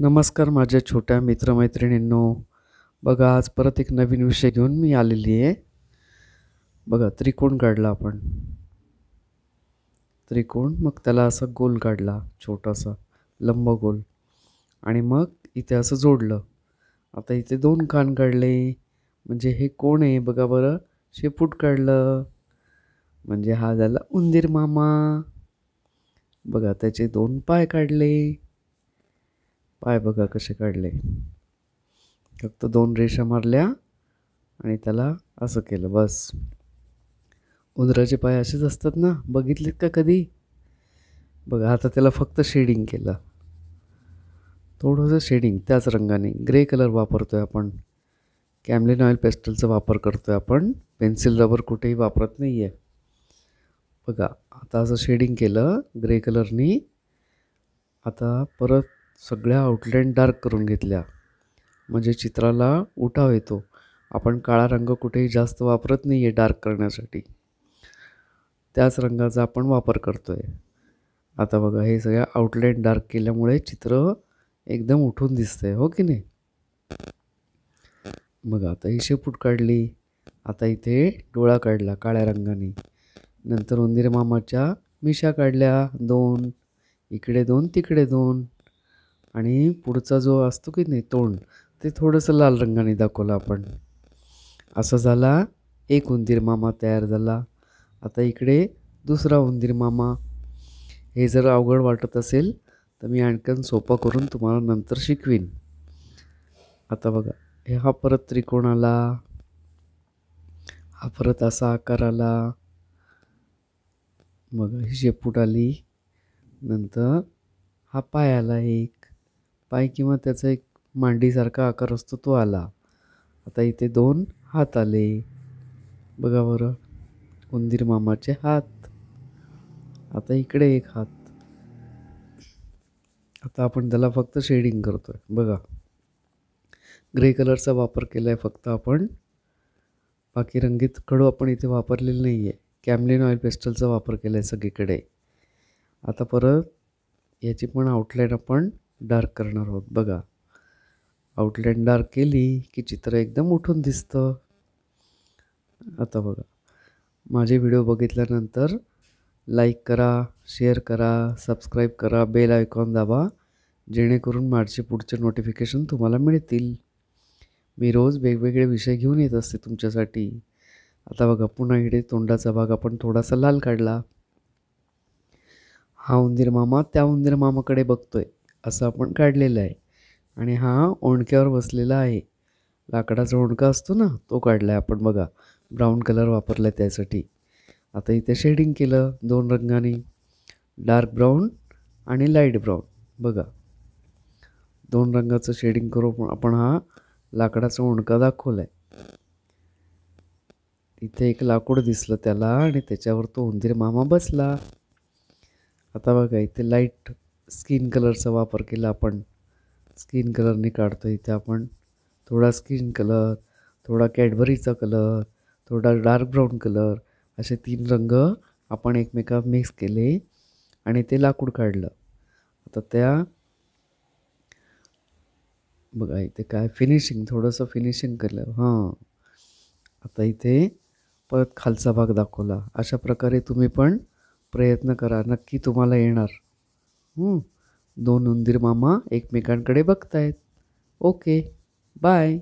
नमस्कार माझ्या छोट्या मित्रमैत्रिणींनो बघा आज परत एक नवीन विषय घेऊन मी आलेली आहे बघा त्रिकोण काढला आपण त्रिकोण मग त्याला असं गोल काढला छोटासा लंबगोल आणि मग इथे असं जोडलं आता इथे दोन कान काढले म्हणजे हे कोण आहे बघा बरं शेपूट काढलं म्हणजे हा झाला उंदीर मामा बघा त्याचे दोन पाय काढले पाय बघा कसे काढले फक्त दोन रेषा मारल्या आणि त्याला असं केलं बस उंदराचे पाय असेच असतात ना बघितलेत का कधी बघा आता त्याला फक्त शेडिंग केलं थोडंसं शेडिंग त्याच रंगाने ग्रे कलर वापरतो आहे आपण कॅमलिन ऑइल पेस्टलचा वापर करतो आहे आपण पेन्सिल रबर कुठेही वापरत नाही आहे बघा आता असं शेडिंग केलं ग्रे कलरनी आता परत सगळ्या आउटलाईन डार्क करून घेतल्या म्हणजे चित्राला उठाव येतो आपण काळा रंग कुठेही जास्त वापरत नाही आहे डार्क करण्यासाठी त्याच रंगाचा आपण वापर करतो आहे आता बघा हे सगळ्या आउटलाईन डार्क केल्यामुळे चित्र एकदम उठून आहे हो की नाही मग आता ही शेपूट काढली आता इथे डोळा काढला काळ्या रंगाने नंतर उंदीर मामाच्या मिशा काढल्या दोन इकडे दोन तिकडे दोन आणि पुढचा जो असतो की नाही तोंड ते थोडंसं लाल रंगाने दाखवलं आपण असं झाला एक उंदीर मामा तयार झाला आता इकडे दुसरा उंदीर मामा हे जर अवघड वाटत असेल तर मी आणखीन सोपा करून तुम्हाला नंतर शिकवीन आता बघा हा परत त्रिकोण आला हा परत असा आकार आला मग ही शेपूट आली नंतर हा पाय आला एक पाय किंवा त्याचा एक मांडीसारखा आकार असतो तो आला आता इथे दोन हात आले बघा बरं उंदीर मामाचे हात आता इकडे एक हात आता आपण त्याला फक्त शेडिंग करतो आहे बघा ग्रे कलरचा वापर केला आहे फक्त आपण बाकी रंगीत कडू आपण इथे वापरलेलं नाही आहे कॅमलिन ऑइल पेस्टलचा वापर केला आहे सगळीकडे आता परत याची पण आउटलाईन आपण डार्क करणार आहोत बघा आउटलाईन डार्क केली की चित्र एकदम उठून दिसतं आता बघा माझे व्हिडिओ बघितल्यानंतर लाईक करा शेअर करा सबस्क्राईब करा बेल आयकॉन दाबा जेणेकरून माझे पुढचे नोटिफिकेशन तुम्हाला मिळतील मी रोज वेगवेगळे विषय घेऊन येत असते तुमच्यासाठी आता बघा पुन्हा इकडे तोंडाचा भाग आपण थोडासा लाल काढला हा उंदीर मामा त्या उंदीर मामाकडे बघतोय असं आपण काढलेलं आहे आणि हा ओणक्यावर बसलेला आहे लाकडाचा ओणका असतो ना तो काढला आहे आपण बघा ब्राऊन कलर वापरला आहे त्यासाठी आता इथे शेडिंग केलं दोन रंगाने डार्क ब्राऊन आणि लाईट ब्राऊन बघा दोन रंगाचं शेडिंग करू आपण हा लाकडाचा ओणका दाखवला आहे इथे एक लाकूड दिसलं त्याला आणि त्याच्यावर तो उंदीर मामा बसला आता बघा इथे लाईट स्किन कलरचा वापर केला आपण स्किन कलरने काढतो इथे आपण थोडा स्किन कलर थोडा कॅडबरीचा कलर थोडा डार्क ब्राऊन कलर असे तीन रंग आपण एकमेका मिक्स केले आणि ते लाकूड काढलं आता त्या बघा इथे काय फिनिशिंग थोडंसं फिनिशिंग केलं हां आता इथे परत खालचा भाग दाखवला अशा प्रकारे तुम्ही पण प्रयत्न करा नक्की तुम्हाला येणार दोन उंदीर मामा एकमेकांकडे बघतायत ओके बाय